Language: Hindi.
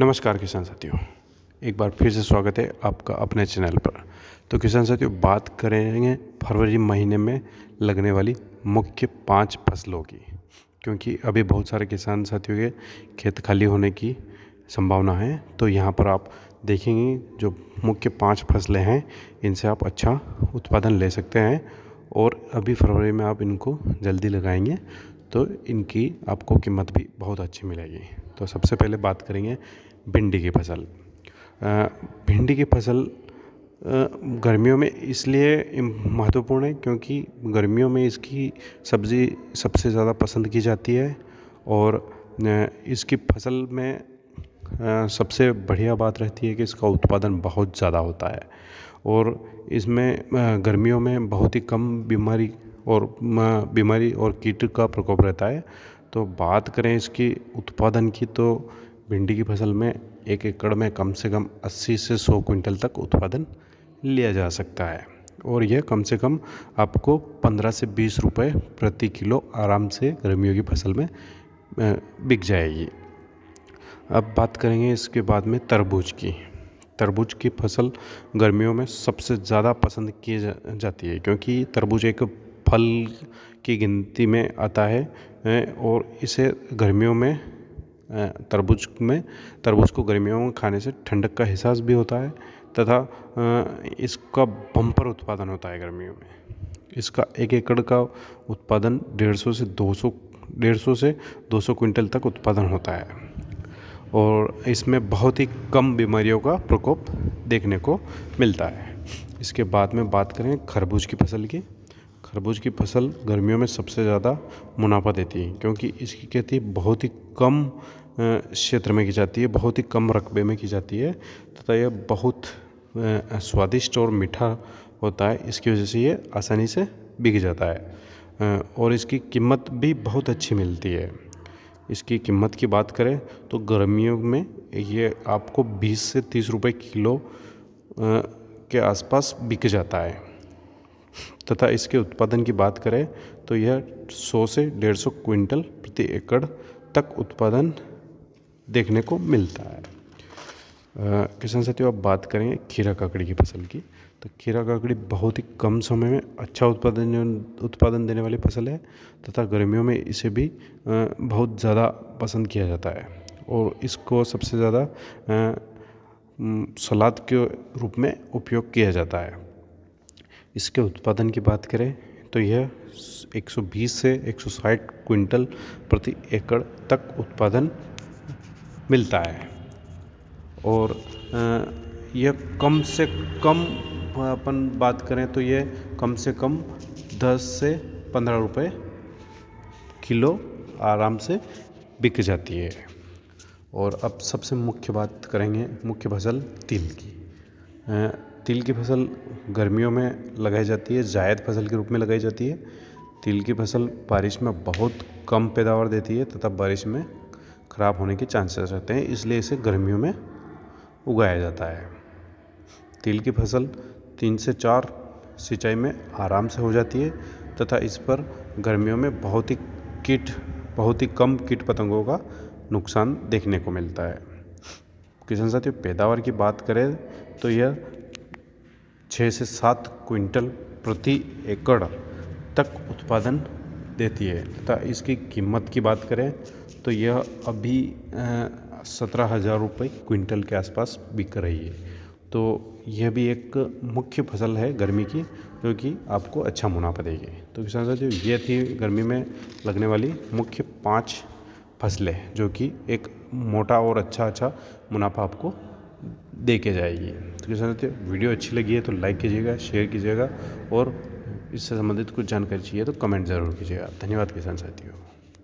नमस्कार किसान साथियों एक बार फिर से स्वागत है आपका अपने चैनल पर तो किसान साथियों बात करेंगे फरवरी महीने में लगने वाली मुख्य पांच फसलों की क्योंकि अभी बहुत सारे किसान साथियों के खेत खाली होने की संभावना है तो यहाँ पर आप देखेंगे जो मुख्य पांच फसलें हैं इनसे आप अच्छा उत्पादन ले सकते हैं और अभी फरवरी में आप इनको जल्दी लगाएंगे तो इनकी आपको कीमत भी बहुत अच्छी मिलेगी तो सबसे पहले बात करेंगे भिंडी की फसल भिंडी की फसल गर्मियों में इसलिए महत्वपूर्ण है क्योंकि गर्मियों में इसकी सब्ज़ी सबसे ज़्यादा पसंद की जाती है और इसकी फसल में सबसे बढ़िया बात रहती है कि इसका उत्पादन बहुत ज़्यादा होता है और इसमें गर्मियों में बहुत ही कम बीमारी और बीमारी और कीट का प्रकोप रहता है तो बात करें इसकी उत्पादन की तो भिंडी की फसल में एक एकड़ में कम से कम 80 से 100 क्विंटल तक उत्पादन लिया जा सकता है और यह कम से कम आपको 15 से 20 रुपए प्रति किलो आराम से गर्मियों की फसल में बिक जाएगी अब बात करेंगे इसके बाद में तरबूज की तरबूज की फसल गर्मियों में सबसे ज़्यादा पसंद की जा, जाती है क्योंकि तरबूज एक फल की गिनती में आता है और इसे गर्मियों में तरबूज में तरबूज को गर्मियों में खाने से ठंडक का एहसास भी होता है तथा इसका बम्पर उत्पादन होता है गर्मियों में इसका एक एकड़ का उत्पादन डेढ़ सौ से दो सौ डेढ़ सौ से दो सौ कुंटल तक उत्पादन होता है और इसमें बहुत ही कम बीमारियों का प्रकोप देखने को मिलता है इसके बाद में बात करें खरबूज की फसल की खरबूज की फसल गर्मियों में सबसे ज़्यादा मुनाफा देती है क्योंकि इसकी खेती बहुत ही कम क्षेत्र में की जाती है बहुत ही कम रकबे में की जाती है तथा यह बहुत स्वादिष्ट और मीठा होता है इसकी वजह से ये आसानी से बिक जाता है और इसकी कीमत भी बहुत अच्छी मिलती है इसकी कीमत की बात करें तो गर्मियों में ये आपको 20 से 30 रुपए किलो के आसपास बिक जाता है तथा इसके उत्पादन की बात करें तो यह 100 से 150 क्विंटल प्रति एकड़ तक उत्पादन देखने को मिलता है किसान साथियों अब बात करेंगे खीरा काकड़ी की फसल की तो खीरा काकड़ी बहुत ही कम समय में अच्छा उत्पादन उत्पादन देने वाली फसल है तथा गर्मियों में इसे भी बहुत ज़्यादा पसंद किया जाता है और इसको सबसे ज़्यादा सलाद के रूप में उपयोग किया जाता है इसके उत्पादन की बात करें तो यह 120 से 160 क्विंटल प्रति एकड़ तक उत्पादन मिलता है और यह कम से कम अपन बात करें तो यह कम से कम 10 से 15 रुपए किलो आराम से बिक जाती है और अब सबसे मुख्य बात करेंगे मुख्य फसल तिल की तिल की फसल गर्मियों में लगाई जाती है जायद फसल के रूप में लगाई जाती है तिल की फसल बारिश में बहुत कम पैदावार देती है तथा बारिश में ख़राब होने के चांसेस रहते हैं इसलिए इसे गर्मियों में उगाया जाता है तिल की फसल तीन से चार सिंचाई में आराम से हो जाती है तथा इस पर गर्मियों में बहुत ही कीट बहुत ही कम कीट पतंगों का नुकसान देखने को मिलता है किसान साथियों पैदावार की बात करें तो यह छः से सात क्विंटल प्रति एकड़ तक उत्पादन देती है तथा इसकी कीमत की बात करें तो यह अभी सत्रह हज़ार रुपये क्विंटल के आसपास बिक रही है तो यह भी एक मुख्य फसल है गर्मी की जो कि आपको अच्छा मुनाफा देगी तो किसान जो ये थी गर्मी में लगने वाली मुख्य पाँच फसलें जो कि एक मोटा और अच्छा अच्छा मुनाफा आपको दे के जाएगी तो किसान साथियों वीडियो अच्छी लगी है तो लाइक कीजिएगा शेयर कीजिएगा और इससे संबंधित कुछ जानकारी चाहिए तो कमेंट ज़रूर कीजिएगा धन्यवाद किसान साथियों